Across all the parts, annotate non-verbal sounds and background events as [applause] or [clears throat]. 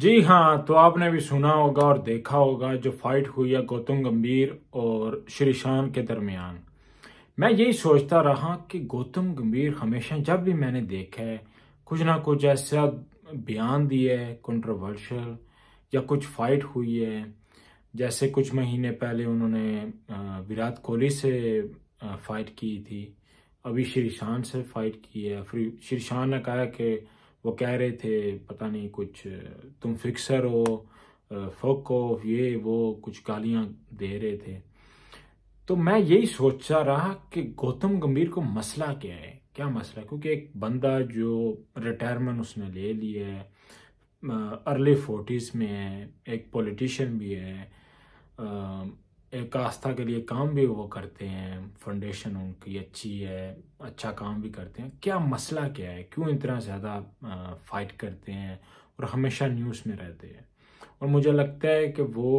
जी हाँ तो आपने भी सुना होगा और देखा होगा जो फाइट हुई है गौतम गंभीर और श्रीशान के दरमियान मैं यही सोचता रहा कि गौतम गंभीर हमेशा जब भी मैंने देखा है कुछ ना कुछ ऐसा बयान दिया है कंट्रोवर्शियल या कुछ फाइट हुई है जैसे कुछ महीने पहले उन्होंने विराट कोहली से फाइट की थी अभी श्रीशान से फाइट की है फिर श्रीशान ने कहा कि वो कह रहे थे पता नहीं कुछ तुम फिक्सर हो फोक ऑफ ये वो कुछ गालियाँ दे रहे थे तो मैं यही सोचता रहा कि गौतम गंभीर को मसला क्या है क्या मसला है क्योंकि एक बंदा जो रिटायरमेंट उसने ले लिया है अर्ली फोर्टीज़ में है एक पॉलिटिशियन भी है एक आस्था के लिए काम भी वो करते हैं फाउंडेशन उनकी अच्छी है अच्छा काम भी करते हैं क्या मसला क्या है क्यों इतना ज़्यादा फाइट करते हैं और हमेशा न्यूज़ में रहते हैं और मुझे लगता है कि वो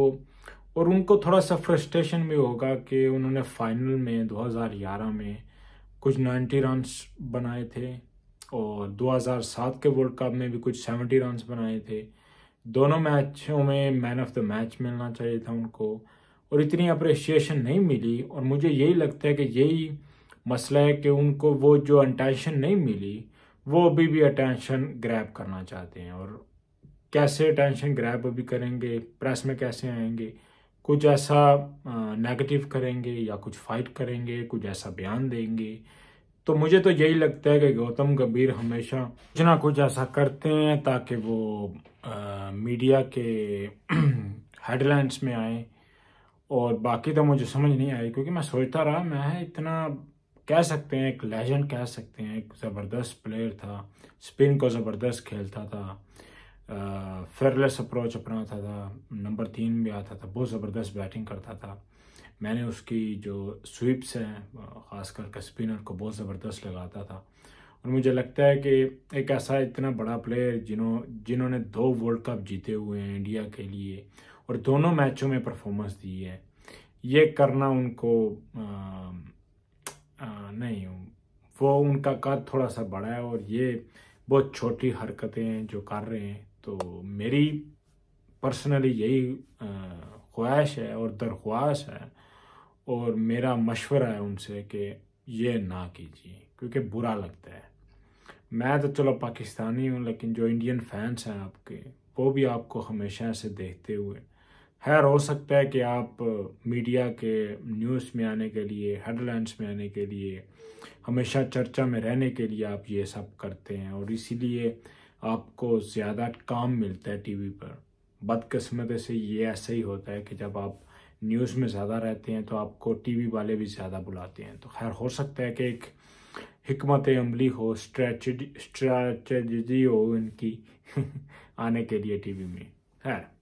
और उनको थोड़ा सा फ्रस्ट्रेशन भी होगा कि उन्होंने फाइनल में 2011 में कुछ 90 रन बनाए थे और 2007 के वर्ल्ड कप में भी कुछ 70 रन बनाए थे दोनों मैचों में मैन ऑफ द मैच मिलना चाहिए था उनको और इतनी अप्रिसिएशन नहीं मिली और मुझे यही लगता है कि यही मसला है कि उनको वो जो अटेंशन नहीं मिली वो अभी भी अटेंशन ग्रैब करना चाहते हैं और कैसे अटेंशन ग्रैब अभी करेंगे प्रेस में कैसे आएंगे कुछ ऐसा नेगेटिव करेंगे या कुछ फाइट करेंगे कुछ ऐसा बयान देंगे तो मुझे तो यही लगता है कि गौतम गंभीर हमेशा कुछ ना कुछ ऐसा करते हैं ताकि वो आ, मीडिया के हेडलाइंस [clears throat] में आए और बाकी तो मुझे समझ नहीं आई क्योंकि मैं सोचता रहा मैं इतना कह सकते हैं एक लेजेंड कह सकते हैं एक ज़बरदस्त प्लेयर था स्पिन को ज़बरदस्त खेलता था फेयरलेस अप्रोच अपनाता था, था नंबर तीन भी आता था बहुत ज़बरदस्त बैटिंग करता था मैंने उसकी जो स्वीप्स हैं ख़ास करके स्पिनर को बहुत ज़बरदस्त लगाता था और मुझे लगता है कि एक ऐसा इतना बड़ा प्लेयर जिन्हों जिन्होंने दो वर्ल्ड कप जीते हुए हैं इंडिया के लिए और दोनों मैचों में परफॉर्मेंस दी है ये करना उनको आ, आ, नहीं वो उनका कद थोड़ा सा बड़ा है और ये बहुत छोटी हरकतें हैं जो कर रहे हैं तो मेरी पर्सनली यही ख्वाहिश है और दरख्वास है और मेरा मशवरा है उनसे कि ये ना कीजिए क्योंकि बुरा लगता है मैं तो चलो पाकिस्तानी हूँ लेकिन जो इंडियन फैंस हैं आपके वो भी आपको हमेशा से देखते हुए खैर हो सकता है कि आप मीडिया के न्यूज़ में आने के लिए हेडलाइंस में आने के लिए हमेशा चर्चा में रहने के लिए आप ये सब करते हैं और इसीलिए आपको ज़्यादा काम मिलता है टीवी पर बदकस्मती से ये ऐसा ही होता है कि जब आप न्यूज़ में ज़्यादा रहते हैं तो आपको टीवी वाले भी ज़्यादा बुलाते हैं तो खैर हो सकता है कि एक हमत अमली हो स्ट्रैटी स्ट्रैटेजी हो इनकी [laughs] आने के लिए टी में खैर